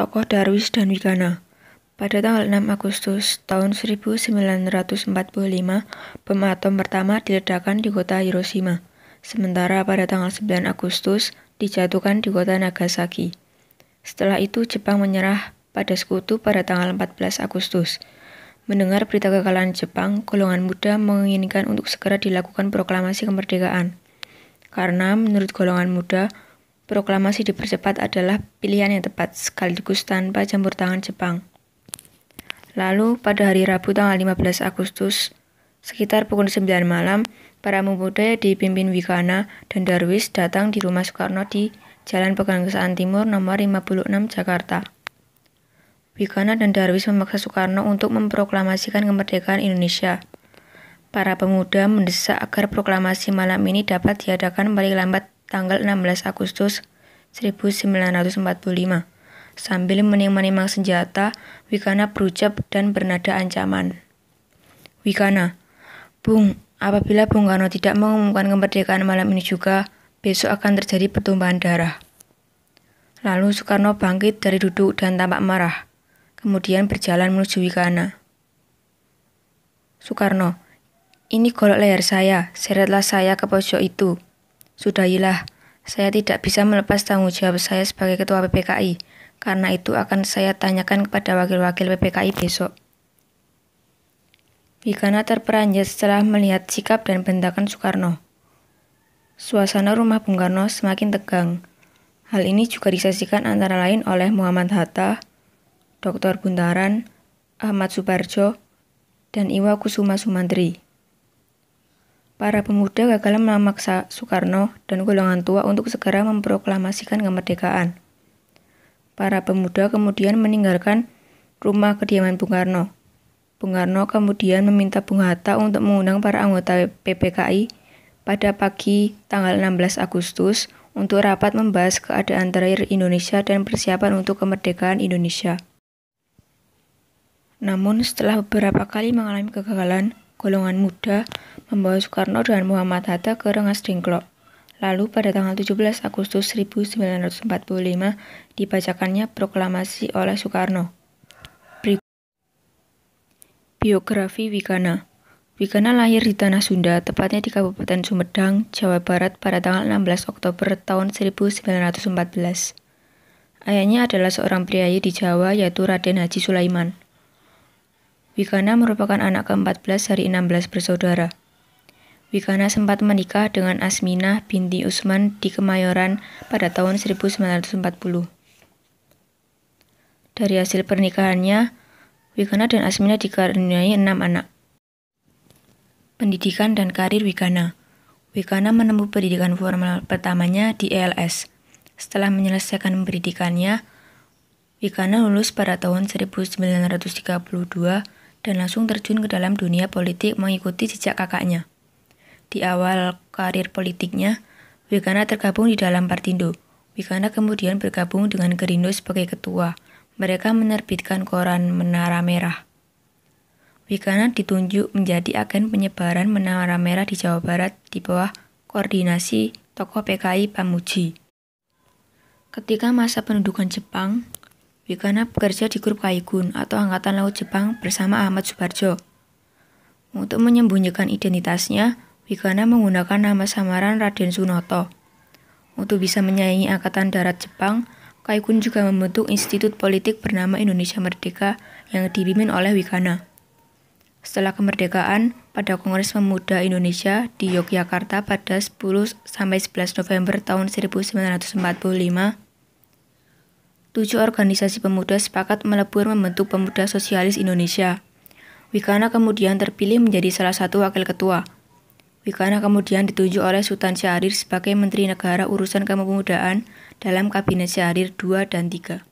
tokoh Darwis dan Wigana. Pada tanggal 6 Agustus tahun 1945, bom atom pertama diledakkan di kota Hiroshima, sementara pada tanggal 9 Agustus dijatuhkan di kota Nagasaki. Setelah itu Jepang menyerah pada sekutu pada tanggal 14 Agustus. Mendengar berita kekalahan Jepang, golongan muda menginginkan untuk segera dilakukan proklamasi kemerdekaan. Karena menurut golongan muda, proklamasi dipercepat adalah pilihan yang tepat sekaligus tanpa campur tangan Jepang. Lalu, pada hari Rabu tanggal 15 Agustus, sekitar pukul 9 malam, para pemuda yang dipimpin Wikana dan Darwis datang di rumah Soekarno di Jalan Pegangsaan Timur nomor 56 Jakarta. Wikana dan Darwis memaksa Soekarno untuk memproklamasikan kemerdekaan Indonesia. Para pemuda mendesak agar proklamasi malam ini dapat diadakan paling lambat tanggal 16 Agustus 1945. Sambil menimang-nimang senjata, Wikana berucap dan bernada ancaman. Wikana, Bung, apabila Bung Karno tidak mengumumkan kemerdekaan malam ini juga, besok akan terjadi pertumbuhan darah. Lalu Soekarno bangkit dari duduk dan tampak marah, kemudian berjalan menuju Wikana. Soekarno, ini golok leher saya, seretlah saya ke pojok itu. Sudahilah, saya tidak bisa melepas tanggung jawab saya sebagai ketua PPKI. Karena itu akan saya tanyakan kepada wakil-wakil PPKI besok. Wigana terperanjat setelah melihat sikap dan bentakan Soekarno. Suasana rumah Bung Karno semakin tegang. Hal ini juga disaksikan antara lain oleh Muhammad Hatta, Dr. Buntaran, Ahmad Suparjo, dan Iwa Kusuma Sumantri. Para pemuda gagal memaksa Soekarno dan golongan tua untuk segera memproklamasikan kemerdekaan. Para pemuda kemudian meninggalkan rumah kediaman Bung Karno. Bung Karno kemudian meminta Bung Hatta untuk mengundang para anggota PPKI pada pagi tanggal 16 Agustus untuk rapat membahas keadaan terakhir Indonesia dan persiapan untuk kemerdekaan Indonesia. Namun setelah beberapa kali mengalami kegagalan, golongan muda, membawa Soekarno dan Muhammad Hatta ke Rengas Dengklok. Lalu pada tanggal 17 Agustus 1945 dibacakannya proklamasi oleh Soekarno. Biografi Wikana Wikana lahir di Tanah Sunda, tepatnya di Kabupaten Sumedang, Jawa Barat pada tanggal 16 Oktober tahun 1914. Ayahnya adalah seorang priayi di Jawa yaitu Raden Haji Sulaiman. Wikana merupakan anak ke-14 dari 16 bersaudara. Wikana sempat menikah dengan Asminah binti Usman di Kemayoran pada tahun 1940. Dari hasil pernikahannya, Wikana dan Asminah dikaruniai enam anak. Pendidikan dan karir Wikana Wikana menempuh pendidikan formal pertamanya di ELS. Setelah menyelesaikan pendidikannya, Wikana lulus pada tahun 1932 dan langsung terjun ke dalam dunia politik mengikuti jejak kakaknya. Di awal karir politiknya, Wikana tergabung di dalam Partindo. Wikana kemudian bergabung dengan Gerindo sebagai ketua. Mereka menerbitkan koran Menara Merah. Wikana ditunjuk menjadi agen penyebaran Menara Merah di Jawa Barat di bawah koordinasi tokoh PKI Pamuji. Ketika masa pendudukan Jepang, Wikana bekerja di grup Kaigun atau Angkatan Laut Jepang bersama Ahmad Subarjo. Untuk menyembunyikan identitasnya, Wikana menggunakan nama samaran Raden Sunoto. Untuk bisa menyaingi Angkatan Darat Jepang, Kaikun juga membentuk institut politik bernama Indonesia Merdeka yang dipimpin oleh Wikana. Setelah kemerdekaan, pada Kongres Pemuda Indonesia di Yogyakarta pada 10-11 November tahun 1945, tujuh organisasi pemuda sepakat melebur membentuk Pemuda Sosialis Indonesia. Wikana kemudian terpilih menjadi salah satu wakil ketua. Wikana kemudian ditunjuk oleh Sultan Syahrir sebagai Menteri Negara Urusan Kepemudaan dalam Kabinet Syahrir II dan III.